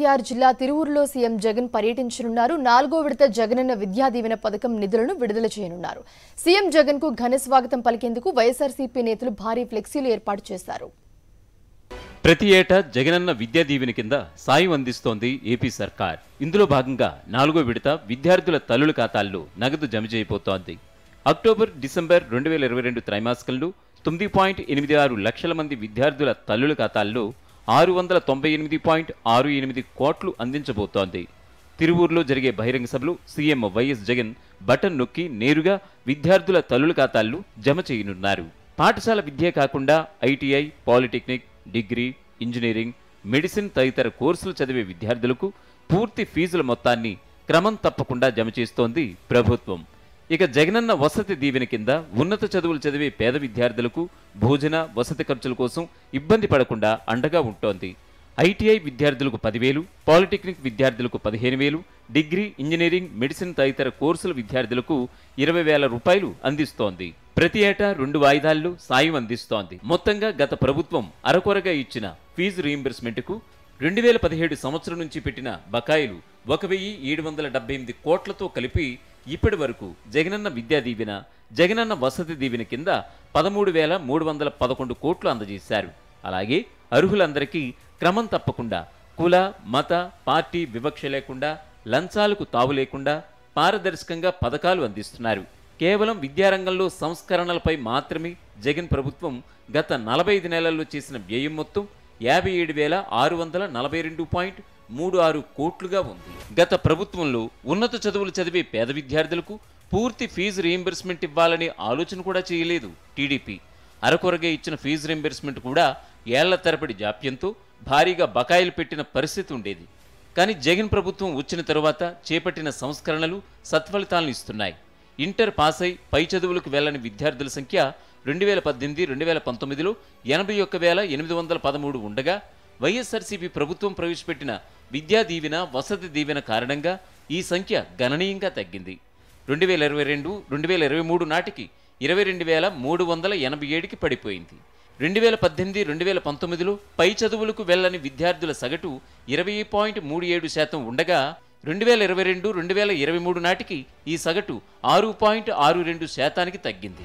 ఎన్టీఆర్ జిల్లా తిరువురులో సీఎం జగన్ పర్యటించనున్నారు నాలుగో విడత జగనన్న విద్యా దీవెన పథకం నిధులను విడుదల చేయనున్నారు సీఎం జగన్ కు ఘన స్వాగతం పలికేందుకు వైఎస్ఆర్సీపీ నేతలు భారీ ఫ్లెక్సీలు ఏర్పాటు చేశారు ప్రతి ఏటా జగనన్న విద్యా దీవెన కింద సాయం అందిస్తోంది ఏపీ సర్కార్ ఇందులో భాగంగా నాలుగో విడత విద్యార్థుల తల్లుల ఖాతాల్లో నగదు జమ చేయబోతోంది అక్టోబర్ డిసెంబర్ రెండు వేల ఇరవై రెండు త్రైమాసికంలో తొమ్మిది పాయింట్ ఎనిమిది ఆరు లక్షల మంది విద్యార్థుల తల్లుల ఖాతాల్లో ఆరు వందల తొంభై ఎనిమిది పాయింట్ ఆరు ఎనిమిది కోట్లు అందించబోతోంది తిరువూరులో జరిగే బహిరంగ సభలో సీఎం వైఎస్ జగన్ బటన్ నొక్కి నేరుగా విద్యార్థుల తల్లుల ఖాతాల్లో జమ చేయనున్నారు పాఠశాల విద్య కాకుండా ITI polytechnic degree engineering medicine తదితర కోర్సులు చదివే విద్యార్థులకు పూర్తి ఫీజుల మొత్తాన్ని క్రమం తప్పకుండా జమ చేస్తోంది ప్రభుత్వం ఇక జగనన్న వసతి దీవెన కింద ఉన్నత చదువులు చదివే పేద విద్యార్థులకు భోజన వసతి ఖర్చుల కోసం ఇబ్బంది పడకుండా అండగా ఉంటోంది ఐటీఐ విద్యార్థులకు పదివేలు పాలిటెక్నిక్ విద్యార్థులకు పదిహేను వేలు డిగ్రీ ఇంజనీరింగ్ మెడిసిన్ తదితర కోర్సుల విద్యార్థులకు ఇరవై వేల రూపాయలు అందిస్తోంది ప్రతి ఏటా రెండు వాయిదాల్లో సాయం అందిస్తోంది మొత్తంగా గత ప్రభుత్వం అరకొరగా ఇచ్చిన ఫీజు రీయింబర్స్మెంట్కు రెండు వేల పదిహేడు సంవత్సరం నుంచి పెట్టిన బకాయిలు ఒక వెయ్యి ఏడు వందల డెబ్బై ఎనిమిది కోట్లతో కలిపి ఇప్పటి వరకు జగనన్న విద్యా దీవెన జగనన్న వసతి దీవెన కింద పదమూడు వేల మూడు వందల పదకొండు కోట్లు అందజేశారు అలాగే అర్హులందరికీ క్రమం తప్పకుండా కుల మత పార్టీ వివక్ష లేకుండా లంచాలకు తావు లేకుండా పారదర్శకంగా పథకాలు అందిస్తున్నారు కేవలం విద్యారంగంలో సంస్కరణలపై మాత్రమే జగన్ ప్రభుత్వం గత నలభై ఐదు నెలల్లో చేసిన వ్యయం మొత్తం యాభై ఏడు వేల ఆరు వందల నలభై రెండు పాయింట్ మూడు ఆరు కోట్లుగా ఉంది గత ప్రభుత్వంలో ఉన్నత చదువులు చదివే పేద విద్యార్థులకు పూర్తి ఫీజు రీఎంబర్స్మెంట్ ఇవ్వాలనే ఆలోచన కూడా చేయలేదు టీడీపీ అరకొరగా ఇచ్చిన ఫీజు రీఎంబర్స్మెంట్ కూడా ఏళ్ల తరబడి జాప్యంతో భారీగా బకాయిలు పెట్టిన పరిస్థితి ఉండేది కానీ జగన్ ప్రభుత్వం వచ్చిన తరువాత చేపట్టిన సంస్కరణలు సత్ఫలితాలను ఇస్తున్నాయి ఇంటర్ పాస్ అయి పై చదువులకు వెళ్లని విద్యార్థుల సంఖ్య రెండు వేల పద్దెనిమిది రెండు వేల పంతొమ్మిదిలో ఎనభై ఒక్క వేల ఎనిమిది వందల పదమూడు ఉండగా వైఎస్ఆర్సీపీ ప్రభుత్వం ప్రవేశపెట్టిన విద్యా దీవెన వసతి దీవెన కారణంగా ఈ సంఖ్య గణనీయంగా తగ్గింది రెండు వేల ఇరవై రెండు రెండు వేల ఇరవై మూడు నాటికి ఇరవై రెండు వేల మూడు వందల ఎనభై ఏడుకి పడిపోయింది రెండు వేల పద్దెనిమిది రెండు వేల పంతొమ్మిదిలో పై చదువులకు వెళ్ళని విద్యార్థుల సగటు ఇరవై పాయింట్ మూడు ఏడు శాతం ఉండగా రెండు వేల ఇరవై రెండు రెండు వేల ఇరవై మూడు నాటికి ఈ సగటు ఆరు పాయింట్ ఆరు రెండు శాతానికి తగ్గింది